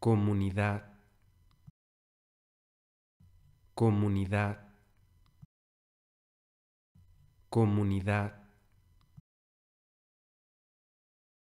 comunidad, comunidad, comunidad.